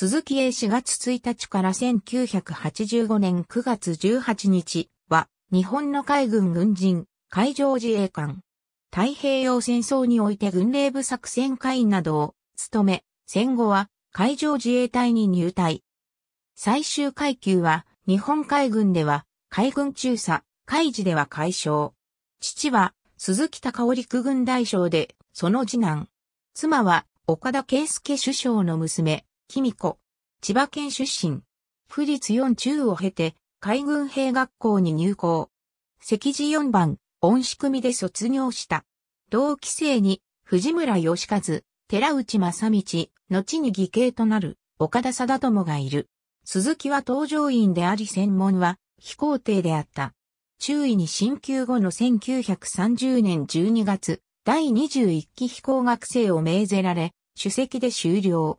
鈴木へ4月1日から1985年9月18日は、日本の海軍軍人、海上自衛官。太平洋戦争において軍令部作戦会員などを務め、戦後は海上自衛隊に入隊。最終階級は、日本海軍では、海軍中佐、海事では海将。父は、鈴木隆雄陸軍大将で、その次男。妻は、岡田圭介首相の娘、君子、千葉県出身。富士四中を経て、海軍兵学校に入校。赤字四番、恩仕組みで卒業した。同期生に、藤村義和、寺内正道、後に義兄となる、岡田貞友がいる。鈴木は登場員であり専門は、飛行艇であった。中尉に進級後の1930年12月、第21期飛行学生を命ぜられ、主席で終了。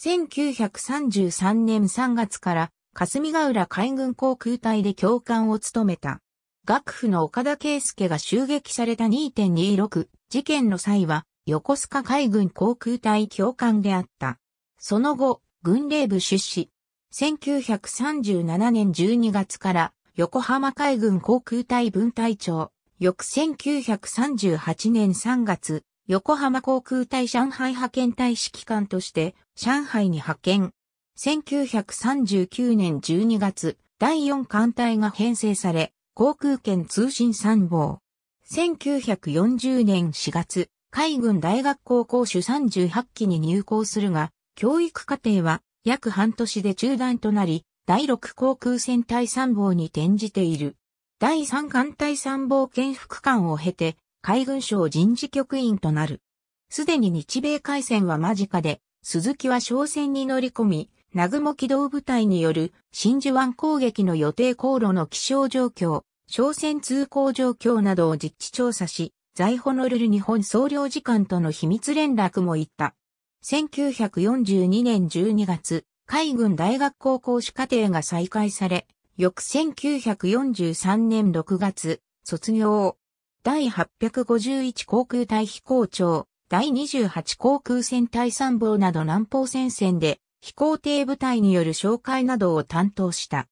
1933年3月から霞ヶ浦海軍航空隊で教官を務めた。学府の岡田圭介が襲撃された2.26事件の際は横須賀海軍航空隊教官であった。その後、軍令部出資。1937年12月から横浜海軍航空隊分隊長。翌1938年3月、横浜航空隊上海派遣隊指揮官として上海に派遣。1939年12月、第4艦隊が編成され、航空圏通信参謀。1940年4月、海軍大学校講習38期に入校するが、教育課程は約半年で中断となり、第6航空戦隊参謀に転じている。第3艦隊参謀兼副官を経て、海軍省人事局員となる。すでに日米海戦は間近で、鈴木は商船に乗り込み、南雲機動部隊による真珠湾攻撃の予定航路の気象状況、商船通行状況などを実地調査し、在ホノルル日本総領事館との秘密連絡も行った。1942年12月、海軍大学校講師課程が再開され、翌1943年6月、卒業第851航空隊飛行長、第28航空戦隊参謀など南方戦線で飛行艇部隊による紹介などを担当した。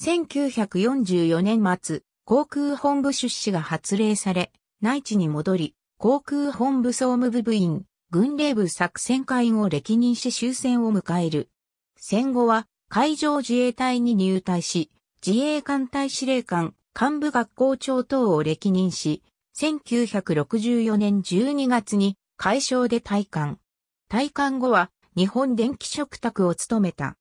1944年末、航空本部出資が発令され、内地に戻り、航空本部総務部部員、軍令部作戦会員を歴任し終戦を迎える。戦後は海上自衛隊に入隊し、自衛艦隊司令官、幹部学校長等を歴任し、1964年12月に会消で退官。退官後は日本電気食卓を務めた。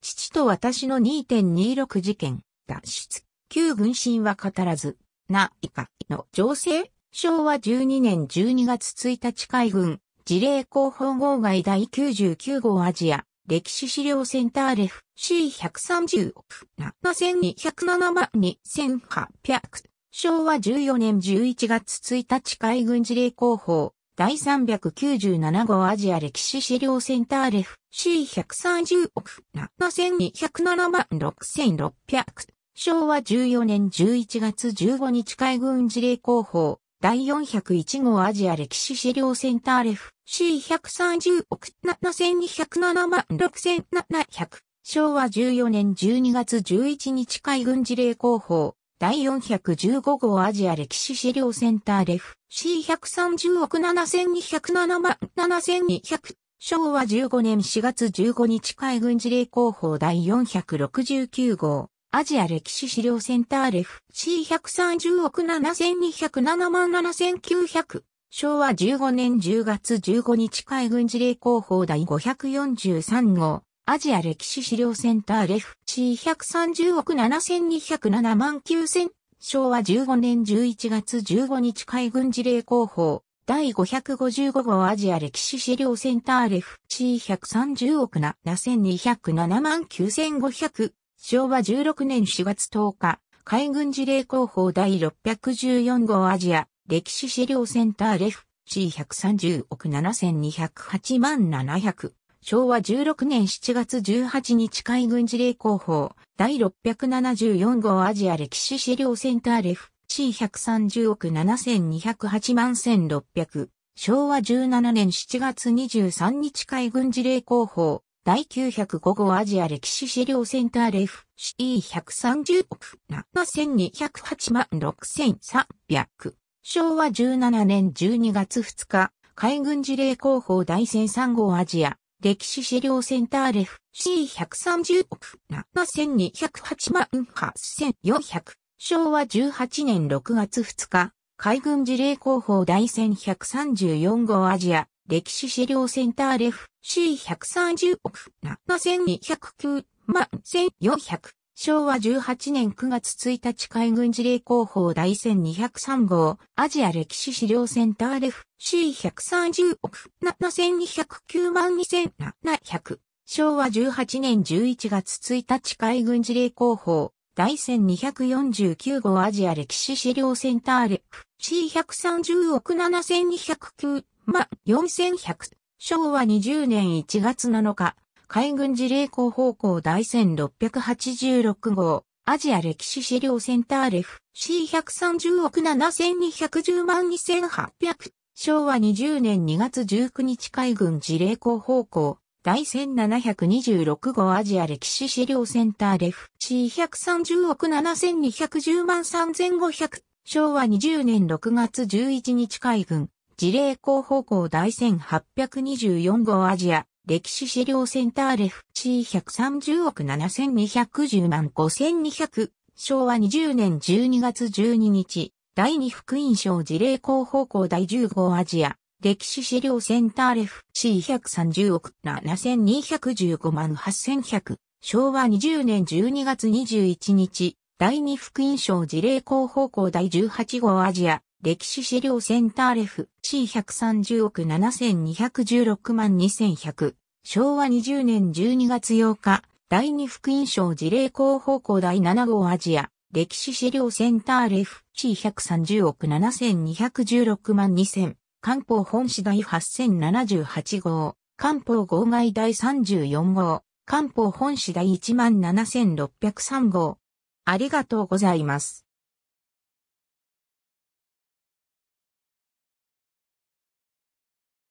父と私の2.26事件、脱出、旧軍神は語らず、な、以下の情勢、昭和12年12月1日海軍、事例広報号外第99号アジア、歴史資料センターレフ C130 億7207万2800昭和14年11月1日海軍事例広報第397号アジア歴史資料センターレフ C130 億7207万6600昭和14年11月15日海軍事例広報第401号アジア歴史資料センターレフ C130 億7207万6700昭和14年12月11日海軍事例広報第415号アジア歴史資料センターレフ C130 億7207万7200昭和15年4月15日海軍事例広報第469号アジア歴史資料センターレフ C130 億7207万7900昭和15年10月15日海軍事例広報第543号アジア歴史資料センターレフ C130 億7207万9000昭和15年11月15日海軍事例広報第555号アジア歴史資料センターレフ C130 億7207万9500昭和16年4月10日、海軍事例広報第614号アジア歴史資料センターレフ C130 億7208万700。昭和16年7月18日海軍事例広報第674号アジア歴史資料センターレフ C130 億7208万1600。昭和17年7月23日海軍事例広報第905号アジア歴史資料センターレフ CE130 億7208万6300。昭和17年12月2日、海軍事例広報第1003号アジア歴史資料センターレフ C130 億7208万8400。昭和18年6月2日、海軍事例広報第1134号アジア歴史資料センターレフ C130 億7209万1400。昭和18年9月1日海軍事例広報第1203号アジア歴史資料センターレフ C130 億7209万2700。昭和18年11月1日海軍事例広報第1249号アジア歴史資料センターレフ C130 億7209万4100。昭和20年1月7日、海軍事例校報校第1686号、アジア歴史資料センターレフ、C130 億7210万2800、昭和20年2月19日海軍事例校報校、第1726号アジア歴史資料センターレフ、C130 億7210万3500、昭和20年6月11日海軍、事例広報校第1824号アジア歴史資料センターレフチー130億7210万5200昭和20年12月12日第2福音賞事例広報校第10号アジア歴史資料センターレフ C130 億7215万8100昭和20年12月21日第2福音賞事例広報校第18号アジア歴史資料センターレフ C130 億7216万2100昭和20年12月8日第二福音賞事例広報校第7号アジア歴史資料センターレフ C130 億7216万2000官報本市第8078号官報号外第34号官報本市第17603号ありがとうございます。